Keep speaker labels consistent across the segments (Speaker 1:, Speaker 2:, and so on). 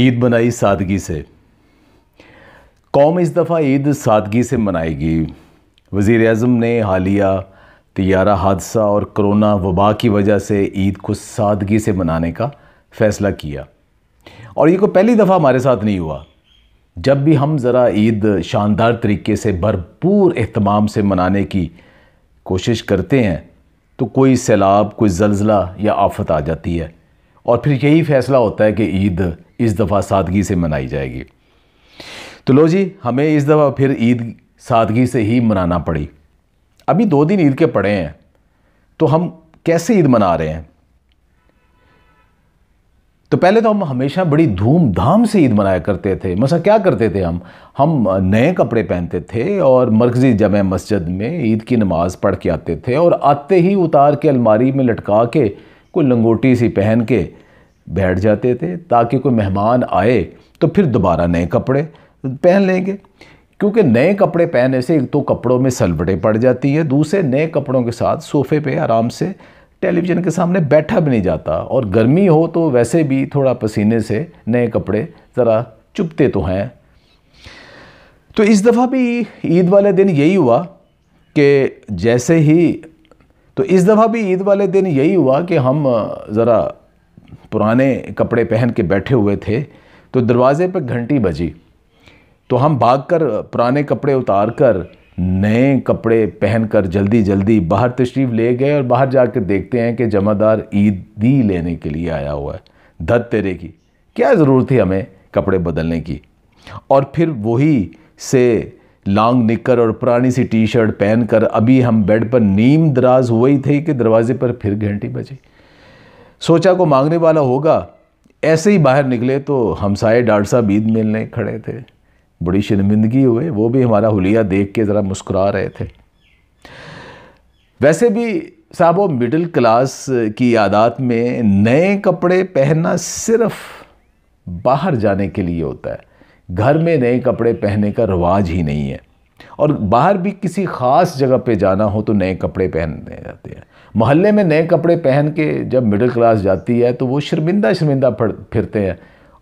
Speaker 1: ईद मनाई सादगी से कौम इस दफ़ा ईद सादगी से मनाएगी वज़ी अजम ने हालिया तैयारा हादसा और करोना वबा की वजह से ईद को सादगी से मनाने का फ़ैसला किया और ये को पहली दफ़ा हमारे साथ नहीं हुआ जब भी हम ज़रा ईद शानदार तरीके से भरपूर अहतमाम से मनाने की कोशिश करते हैं तो कोई सैलाब कोई जलज़ला या आफत आ जाती है और फिर यही फ़ैसला होता है कि ईद इस दफ़ा सादगी से मनाई जाएगी तो लो जी हमें इस दफ़ा फिर ईद सादगी से ही मनाना पड़ी अभी दो दिन ईद के पड़े हैं तो हम कैसे ईद मना रहे हैं तो पहले तो हम हमेशा बड़ी धूमधाम से ईद मनाया करते थे मसा क्या करते थे हम हम नए कपड़े पहनते थे और मरकज़ी जम मस्जिद में ईद की नमाज़ पढ़ के आते थे और आते ही उतार के अलमारी में लटका के कोई लंगोटी सी पहन के बैठ जाते थे ताकि कोई मेहमान आए तो फिर दोबारा नए कपड़े पहन लेंगे क्योंकि नए कपड़े पहनने से एक तो कपड़ों में सलवटें पड़ जाती हैं दूसरे नए कपड़ों के साथ सोफ़े पे आराम से टेलीविज़न के सामने बैठा भी नहीं जाता और गर्मी हो तो वैसे भी थोड़ा पसीने से नए कपड़े ज़रा चुपते तो हैं तो इस दफ़ा भी ईद वाले दिन यही हुआ कि जैसे ही तो इस दफ़ा भी ईद वाले दिन यही हुआ कि हम ज़रा पुराने कपड़े पहन के बैठे हुए थे तो दरवाज़े पर घंटी बजी तो हम भागकर पुराने कपड़े उतार कर नए कपड़े पहनकर जल्दी जल्दी बाहर तशरीफ़ ले गए और बाहर जाकर देखते हैं कि जमादार ईदी लेने के लिए आया हुआ है धत तेरे की क्या ज़रूरत थी हमें कपड़े बदलने की और फिर वही से लॉन्ग निकर और पुरानी सी टी शर्ट पहन कर अभी हम बेड पर नीम दराज हुए ही थे कि दरवाजे पर फिर घंटी बजी सोचा को मांगने वाला होगा ऐसे ही बाहर निकले तो हमसाए डार साहब ईद मिलने खड़े थे बड़ी शर्मिंदगी हुए वो भी हमारा हुलिया देख के ज़रा मुस्कुरा रहे थे वैसे भी साहब वो मिडिल क्लास की आदत में नए कपड़े पहनना सिर्फ बाहर जाने के लिए होता है घर में नए कपड़े पहनने का रिवाज ही नहीं है और बाहर भी किसी ख़ास जगह पे जाना हो तो नए कपड़े पहनने जाते हैं मोहल्ले में नए कपड़े पहन के जब मिडिल क्लास जाती है तो वो शर्मिंदा शर्मिंदा फिरते हैं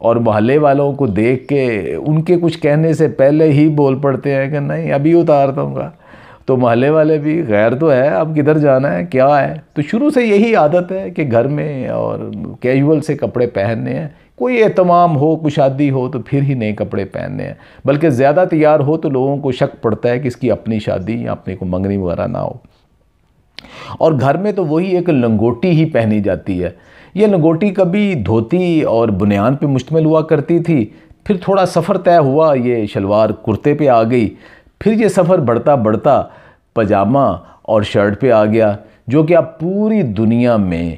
Speaker 1: और मोहल्ले वालों को देख के उनके कुछ कहने से पहले ही बोल पड़ते हैं कि नहीं अभी उतार दूँगा तो मोहल्ले वाले भी गैर तो है अब किधर जाना है क्या है तो शुरू से यही आदत है कि घर में और कैजुअल से कपड़े पहनने हैं कोई एहतमाम हो कोई शादी हो तो फिर ही नए कपड़े पहनने हैं बल्कि ज़्यादा तैयार हो तो लोगों को शक पड़ता है कि इसकी अपनी शादी या अपने को मंगनी वगैरह ना हो और घर में तो वही एक लंगोटी ही पहनी जाती है ये लंगोटी कभी धोती और बुनियान पे मुश्तमिल हुआ करती थी फिर थोड़ा सफ़र तय हुआ ये शलवार कुर्ते पे आ गई फिर ये सफ़र बढ़ता बढ़ता पजामा और शर्ट पे आ गया जो कि अब पूरी दुनिया में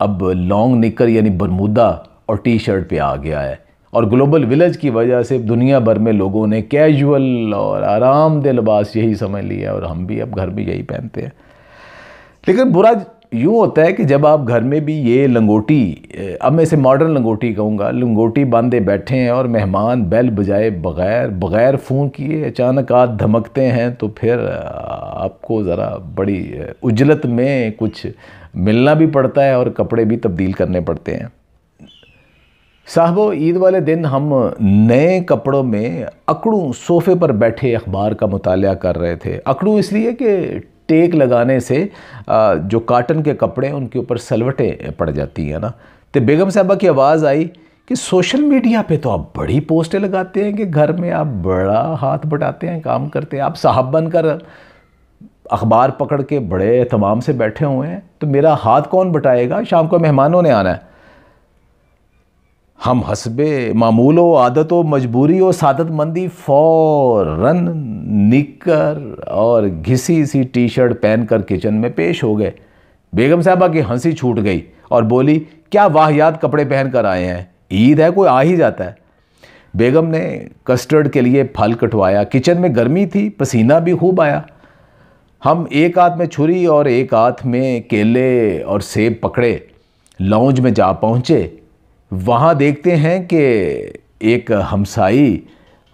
Speaker 1: अब लॉन्ग निकर यानी बरमूदा और टी शर्ट पे आ गया है और ग्लोबल विलेज की वजह से दुनिया भर में लोगों ने कैजुअल और आरामदेह लिबास यही समझ लिया और हम भी अब घर भी यही पहनते हैं लेकिन बुरा यूँ होता है कि जब आप घर में भी ये लंगोटी अब मैं इसे मॉडर्न लंगोटी कहूँगा लंगोटी बांधे बैठे हैं और मेहमान बैल बजाए बगैर बगैर फ़ोन किए अचानक आज धमकते हैं तो फिर आपको ज़रा बड़ी उजलत में कुछ मिलना भी पड़ता है और कपड़े भी तब्दील करने पड़ते हैं साहबो ईद वाले दिन हम नए कपड़ों में अकड़ू सोफ़े पर बैठे अखबार का मुताल कर रहे थे अकड़ू इसलिए कि टेक लगाने से जो काटन के कपड़े हैं उनके ऊपर सलवटें पड़ जाती हैं ना तो बेगम साहबा की आवाज़ आई कि सोशल मीडिया पे तो आप बड़ी पोस्टें लगाते हैं कि घर में आप बड़ा हाथ बटाते हैं काम करते हैं आप साहब बनकर अखबार पकड़ के बड़े तमाम से बैठे हुए हैं तो मेरा हाथ कौन बटाएगा शाम को मेहमानों ने आना है हम हसबे मामूल व आदत व मजबूरी और सादत मंदी फ़ौरन निकर और घिसी सी टी शर्ट पहन कर किचन में पेश हो गए बेगम साहबा की हंसी छूट गई और बोली क्या वाहियात कपड़े पहन कर आए हैं ईद है कोई आ ही जाता है बेगम ने कस्टर्ड के लिए फल कटवाया किचन में गर्मी थी पसीना भी खूब आया हम एक हाथ में छुरी और एक हाथ में केले और सेब पकड़े लाउंज में जा पहुँचे वहाँ देखते हैं कि एक हमसाई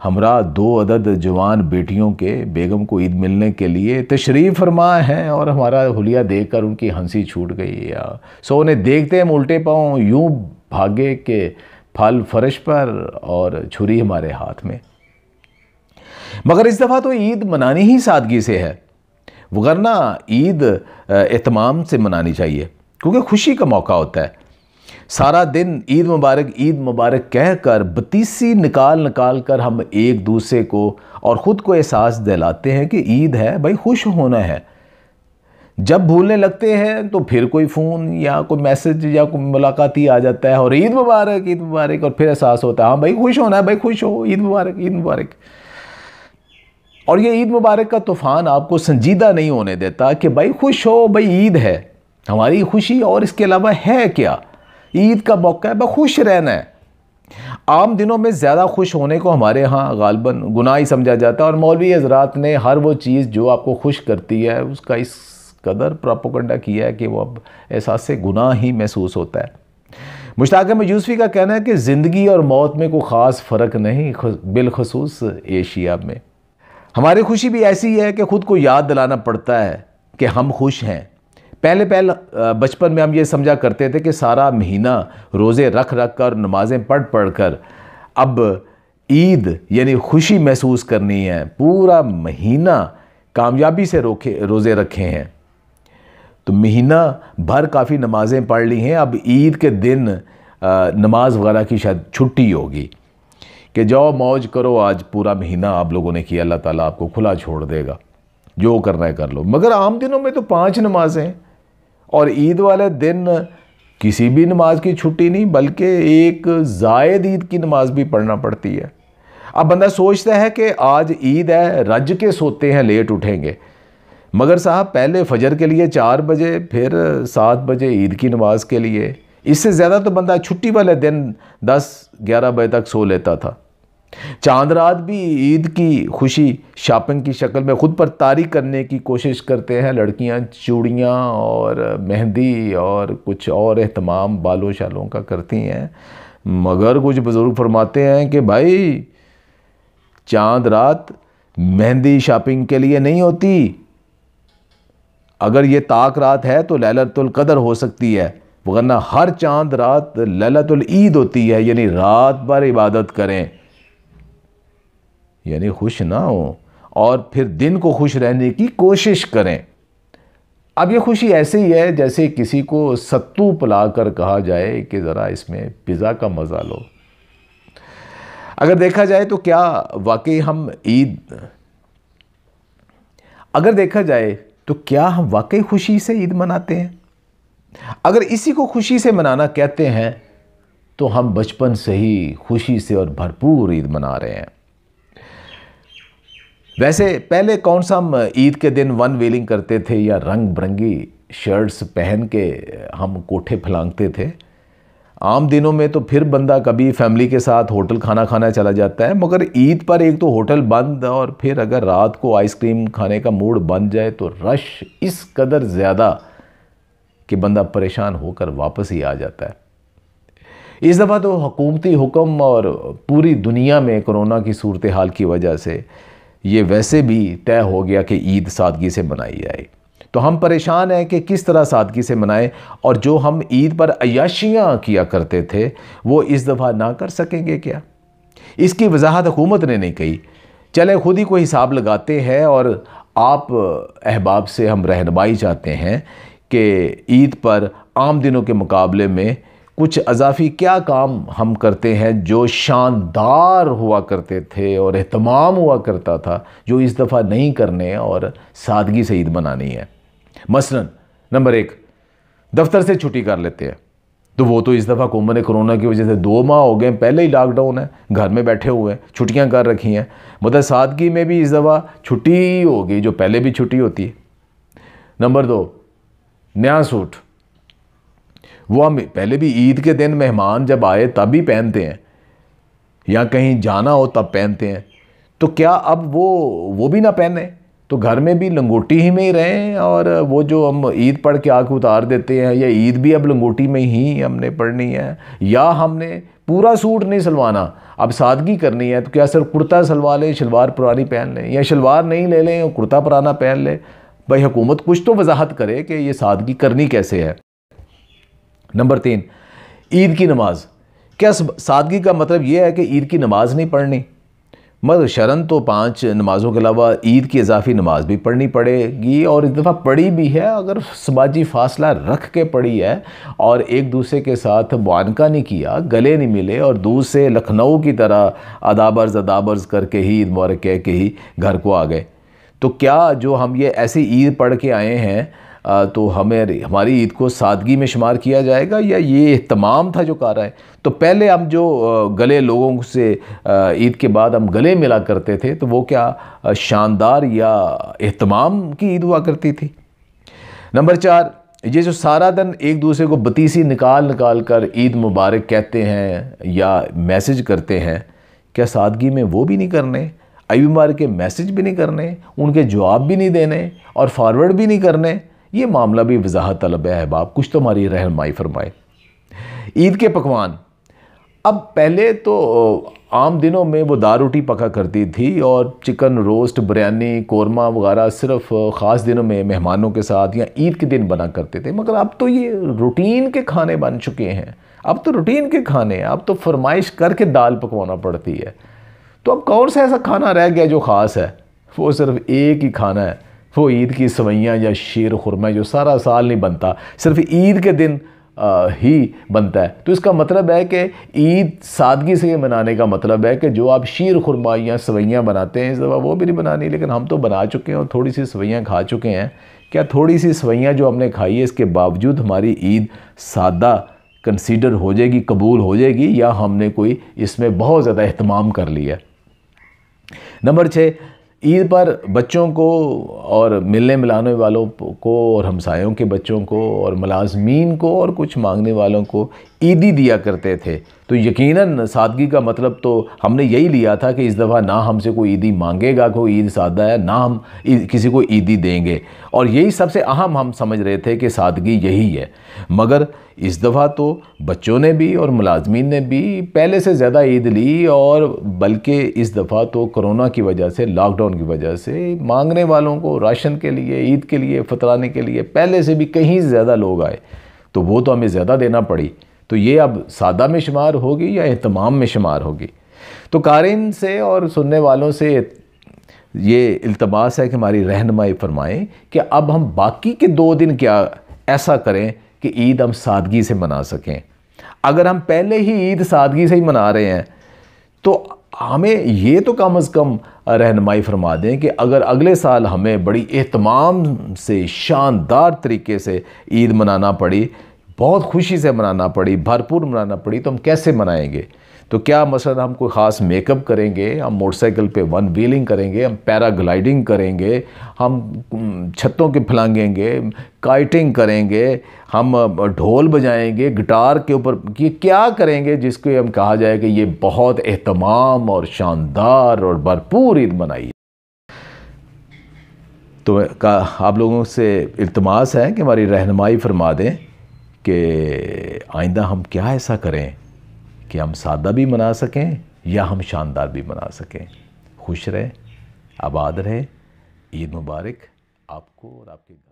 Speaker 1: हमरा दो अदद जवान बेटियों के बेगम को ईद मिलने के लिए तशरीफ़ फरमा हैं और हमारा हुलिया देख कर उनकी हंसी छूट गई या सो उन्हें देखते हैं उल्टे पाँव यूँ भागे के फल फरश पर और छुरी हमारे हाथ में मगर इस दफ़ा तो ईद मनानी ही सादगी से है वरना ईद एहतमाम से मनानी चाहिए क्योंकि खुशी का मौका होता है सारा दिन ईद मुबारक ईद मुबारक कह कर बतीसी निकाल निकाल कर हम एक दूसरे को और ख़ुद को एहसास दिलाते हैं कि ईद है भाई खुश होना है जब भूलने लगते हैं तो फिर कोई फ़ोन या कोई मैसेज या कोई मुलाकात ही आ जाता है और ईद मुबारक ईद मुबारक और फिर एहसास होता है हाँ भाई खुश होना है भाई खुश हो ईद मुबारक ईद मुबारक और ये ईद मुबारक का तूफ़ान आपको संजीदा नहीं होने देता कि भाई खुश हो भाई ईद है हमारी खुशी और इसके अलावा है क्या ईद का मौका है बखुश रहना है आम दिनों में ज़्यादा खुश होने को हमारे यहाँ गालबन गुनाह ही समझा जाता है और मौलवी हजरात ने हर वो चीज़ जो आपको खुश करती है उसका इस कदर प्रापोकंडा किया है कि वह अब एहसास से गुनाह ही महसूस होता है मुश्ताक अहमद यूसफी का कहना है कि ज़िंदगी और मौत में कोई ख़ास फ़र्क नहीं बिलखसूस एशिया में हमारी खुशी भी ऐसी है कि ख़ुद को याद दिलाना पड़ता है कि हम खुश हैं पहले पहले बचपन में हम ये समझा करते थे कि सारा महीना रोज़े रख रख कर नमाज़ें पढ़ पढ़ कर अब ईद यानी खुशी महसूस करनी है पूरा महीना कामयाबी से रोके रोज़े रखे हैं तो महीना भर काफ़ी नमाज़ें पढ़ ली हैं अब ईद के दिन नमाज वगैरह की शायद छुट्टी होगी कि जाओ मौज करो आज पूरा महीना आप लोगों ने किया अल्लाह ताला आपको खुला छोड़ देगा जो करना है कर लो मगर आम दिनों में तो पांच नमाजें और ईद वाले दिन किसी भी नमाज की छुट्टी नहीं बल्कि एक जायद ईद की नमाज भी पढ़ना पड़ती है अब बंदा सोचता है कि आज ईद है रज के सोते हैं लेट उठेंगे मगर साहब पहले फजर के लिए चार बजे फिर सात बजे ईद की नमाज के लिए इससे ज़्यादा तो बंदा छुट्टी वाले दिन दस ग्यारह बजे तक सो लेता था चांद रात भी ईद की खुशी शॉपिंग की शक्ल में ख़ुद पर तारी करने की कोशिश करते हैं लड़कियां चूड़ियां और मेहंदी और कुछ और अहतमाम बालों शालों का करती हैं मगर कुछ बुज़ुर्ग फरमाते हैं कि भाई चांद रात मेहंदी शॉपिंग के लिए नहीं होती अगर ये ताक रात है तो लैलतुल कदर हो सकती है वरना हर चांद रात ललतुल ईद होती है यानी रात भर इबादत करें यानी खुश ना हो और फिर दिन को खुश रहने की कोशिश करें अब ये खुशी ऐसे ही है जैसे किसी को सत्तू पिला कर कहा जाए कि ज़रा इसमें पिज़्ज़ा का मज़ा लो अगर देखा जाए तो क्या वाकई हम ईद अगर देखा जाए तो क्या हम वाकई खुशी से ईद मनाते हैं अगर इसी को खुशी से मनाना कहते हैं तो हम बचपन से ही खुशी से और भरपूर ईद मना रहे हैं वैसे पहले कौन सा हम ईद के दिन वन वेलिंग करते थे या रंग बिरंगी शर्ट्स पहन के हम कोठे फलांगते थे आम दिनों में तो फिर बंदा कभी फैमिली के साथ होटल खाना खाना चला जाता है मगर ईद पर एक तो होटल बंद और फिर अगर रात को आइसक्रीम खाने का मूड बन जाए तो रश इस कदर ज़्यादा कि बंदा परेशान होकर वापस ही आ जाता है इस दफ़ा तो हुकूमती हुक्म और पूरी दुनिया में कोरोना की सूरत हाल की वजह से ये वैसे भी तय हो गया कि ईद सादगी से मनाई जाए तो हम परेशान हैं कि किस तरह सादगी से मनाएं और जो हम ईद पर अयाशियाँ किया करते थे वो इस दफ़ा ना कर सकेंगे क्या इसकी वजाहत हुकूमत ने नहीं कही चले खुद ही कोई हिसाब लगाते हैं और आप अहबाब से हम रहनमाई चाहते हैं कि ईद पर आम दिनों के मुकाबले में कुछ अजाफी क्या काम हम करते हैं जो शानदार हुआ करते थे और अहतमाम हुआ करता था जो इस दफ़ा नहीं करने और सादगी से ईद मनानी है मसलन नंबर एक दफ्तर से छुट्टी कर लेते हैं तो वो तो इस दफ़ा कुंभ ने कोरोना की वजह से दो माह हो गए पहले ही लॉकडाउन है घर में बैठे हुए हैं छुट्टियाँ कर रखी हैं मतलब सादगी में भी इस दफ़ा छुट्टी होगी जो पहले भी छुट्टी होती है नंबर दो नया सूट वो हम पहले भी ईद के दिन मेहमान जब आए तब ही पहनते हैं या कहीं जाना हो तब पहनते हैं तो क्या अब वो वो भी ना पहने तो घर में भी लंगोटी ही में ही रहें और वो जो हम ईद पढ़ के आँख उतार देते हैं या ईद भी अब लंगोटी में ही हमने पढ़नी है या हमने पूरा सूट नहीं सिलवाना अब सादगी करनी है तो क्या सिर्फ कुर्ता सिलवा लें शलवार पुरानी पहन लें या शलवार नहीं ले लें कुर्ता पुराना पहन लें भाई हुकूमत कुछ तो वजाहत करे कि ये सादगी करनी कैसे है नंबर तीन ईद की नमाज क्या सादगी का मतलब यह है कि ईद की नमाज नहीं पढ़नी मगर शरण तो पांच नमाज़ों के अलावा ईद की इजाफी नमाज भी पढ़नी पड़ेगी और इस दफ़ा पढ़ी भी है अगर समाजी फासला रख के पढ़ी है और एक दूसरे के साथ मुआनका नहीं किया गले नहीं मिले और दूर से लखनऊ की तरह अदाबर्ज अदाबर्ज करके ही ईद मुबारक कह के ही घर को आ गए तो क्या जो हम ये ऐसी ईद पढ़ के आए हैं तो हमें हमारी ईद को सादगी में शुमार किया जाएगा या ये तमाम था जो कह रहा है तो पहले हम जो गले लोगों से ईद के बाद हम गले मिला करते थे तो वो क्या शानदार या अहतमाम की ईद हुआ करती थी नंबर चार ये जो सारा दिन एक दूसरे को बतीसी निकाल निकाल कर ईद मुबारक कहते हैं या मैसेज करते हैं क्या सादगी में वो भी नहीं करने अयुब के मैसेज भी नहीं करने उनके जवाब भी नहीं देने और फॉरवर्ड भी नहीं करने ये मामला भी वजाहत तलब है अहबाब कुछ तो हमारी रहनमाई फरमाए ईद के पकवान अब पहले तो आम दिनों में वो दाल रोटी पका करती थी और चिकन रोस्ट बिरयानी कौरमा वगैरह सिर्फ ख़ास दिनों में मेहमानों के साथ या ईद के दिन बना करते थे मगर अब तो ये रूटीन के खाने बन चुके हैं अब तो रूटीन के खाने अब तो फरमाइश करके दाल पकवाना पड़ती है तो अब कौन सा ऐसा खाना रह गया जो ख़ास है वो सिर्फ एक ही खाना है वो ईद की सवैयाँ या शेर खुरमा जो सारा साल नहीं बनता सिर्फ ईद के दिन आ, ही बनता है तो इसका मतलब है कि ईद सादगी से मनाने का मतलब है कि जो आप शीर खुरमा या सवैयाँ बनाते हैं इस दफ़ा वो भी नहीं बनानी लेकिन हम तो बना चुके हैं और थोड़ी सी सवैयाँ खा चुके हैं क्या थोड़ी सी सवैयाँ जो हमने खाई है इसके बावजूद हमारी ईद सादा कंसीडर हो जाएगी कबूल हो जाएगी या हमने कोई इसमें बहुत ज़्यादा अहतमाम कर लिया नंबर छः ईद पर बच्चों को और मिलने मिलाने वालों को और हमसायों के बच्चों को और मलाजमीन को और कुछ मांगने वालों को ईदी दिया करते थे तो यकीनन सादगी का मतलब तो हमने यही लिया था कि इस दफ़ा ना हमसे कोई ईदी मांगेगा कोई ईद सादा है ना हम किसी को ईदी देंगे और यही सबसे अहम हम समझ रहे थे कि सादगी यही है मगर इस दफ़ा तो बच्चों ने भी और मुलाजमीन ने भी पहले से ज़्यादा ईद ली और बल्कि इस दफ़ा तो कोरोना की वजह से लॉकडाउन लॉकडाउन की वजह से मांगने वालों को राशन के लिए ईद के लिए फतराने के लिए पहले से भी कहीं ज़्यादा लोग आए तो वो तो हमें ज़्यादा देना पड़ी तो ये अब सादा में शुमार होगी या अहतमाम में शुमार होगी तो कारिन से और सुनने वालों से ये इल्तबास है कि हमारी रहनमाई फरमाएं कि अब हम बाकी के दो दिन क्या ऐसा करें कि ईद हम सादगी से मना सकें अगर हम पहले ही ईद सादगी से ही मना रहे हैं तो हमें ये तो कम अज़ कम रहनमाई फरमा दें कि अगर अगले साल हमें बड़ी अहतमाम से शानदार तरीके से ईद मनाना पड़ी बहुत खुशी से मनाना पड़ी भरपूर मनाना पड़ी तो हम कैसे मनाएंगे तो क्या मसलन हम कोई ख़ास मेकअप करेंगे हम मोटरसाइकिल पे वन व्हीलिंग करेंगे हम पैराग्लाइडिंग करेंगे हम छतों के फलांगेंगे काइटिंग करेंगे हम ढोल बजाएंगे गिटार के ऊपर ये क्या करेंगे जिसको हम कहा जाए कि ये बहुत अहतमाम और शानदार और भरपूर ईद मनाई तो का आप लोगों से इतमास है कि हमारी रहनमाई फरमा दें कि आइंदा हम क्या ऐसा करें कि हम सादा भी मना सकें या हम शानदार भी मना सकें खुश रहें आबाद रहे ईद मुबारक आपको और आपके